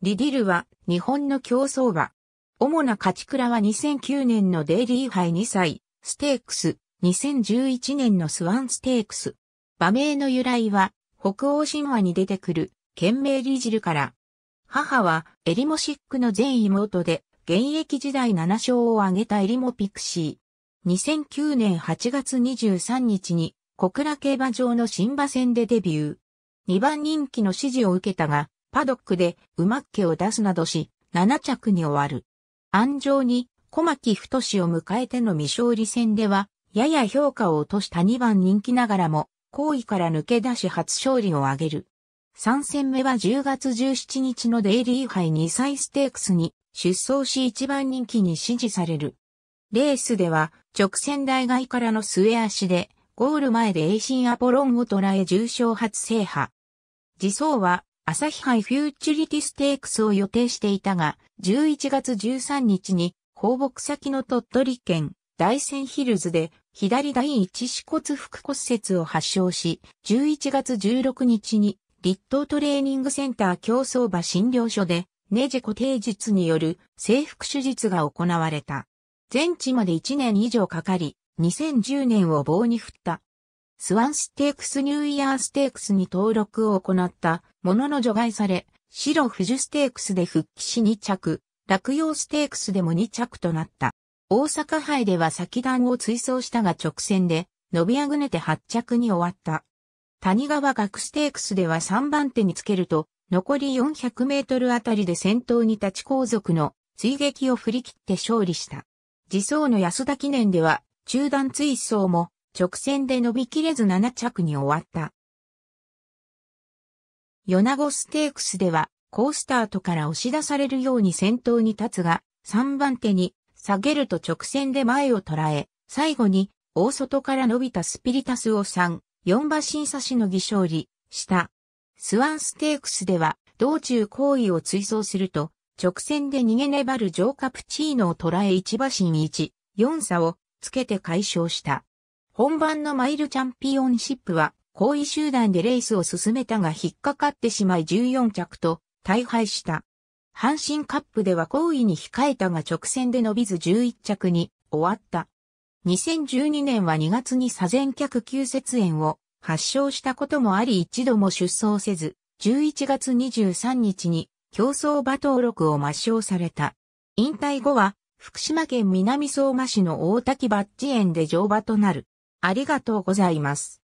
リディルは日本の競争馬。主な勝ち倉は2009年のデイリー杯2歳、ステークス、2011年のスワンステークス。馬名の由来は、北欧神話に出てくる、懸命。リジルから。母は、エリモシックの全妹で、現役時代7勝を挙げたエリモピクシー。2009年8月23日に、小倉競馬場の新馬戦でデビュー。2番人気の支持を受けたが、パドックで馬っ気を出すなどし、7着に終わる。安城に小牧太志を迎えての未勝利戦では、やや評価を落とした2番人気ながらも、後位から抜け出し初勝利を挙げる。3戦目は10月17日のデイリー杯2歳ステークスに出走し1番人気に支持される。レースでは直線台外からの末足でゴール前で栄進アポロンを捉え重賞初制覇。自走は朝日杯フューチュリティステークスを予定していたが、11月13日に放牧先の鳥取県大仙ヒルズで左第一四骨腹骨折を発症し、11月16日に立東トレーニングセンター競走馬診療所でネジ固定術による制服手術が行われた。全治まで1年以上かかり、2010年を棒に振った。スワンステークスニューイヤーステークスに登録を行ったものの除外され、白富士ステークスで復帰し2着、落葉ステークスでも2着となった。大阪杯では先団を追走したが直線で、伸びあぐねて8着に終わった。谷川学ステークスでは3番手につけると、残り400メートルあたりで先頭に立ち後続の追撃を振り切って勝利した。自走の安田記念では、中段追走も直線で伸びきれず7着に終わった。ヨナゴステークスでは、ースタートから押し出されるように先頭に立つが、3番手に下げると直線で前を捉え、最後に大外から伸びたスピリタスを3、4馬審査しの儀勝利した。スワンステークスでは、道中行為を追走すると、直線で逃げ粘るジョーカプチーノを捉え1馬身1、4差をつけて解消した。本番のマイルチャンピオンシップは、後位集団でレースを進めたが引っかかってしまい14着と大敗した。阪神カップでは後位に控えたが直線で伸びず11着に終わった。2012年は2月に左前脚急節炎を発症したこともあり一度も出走せず、11月23日に競争馬登録を抹消された。引退後は福島県南相馬市の大滝バッジ園で乗馬となる。ありがとうございます。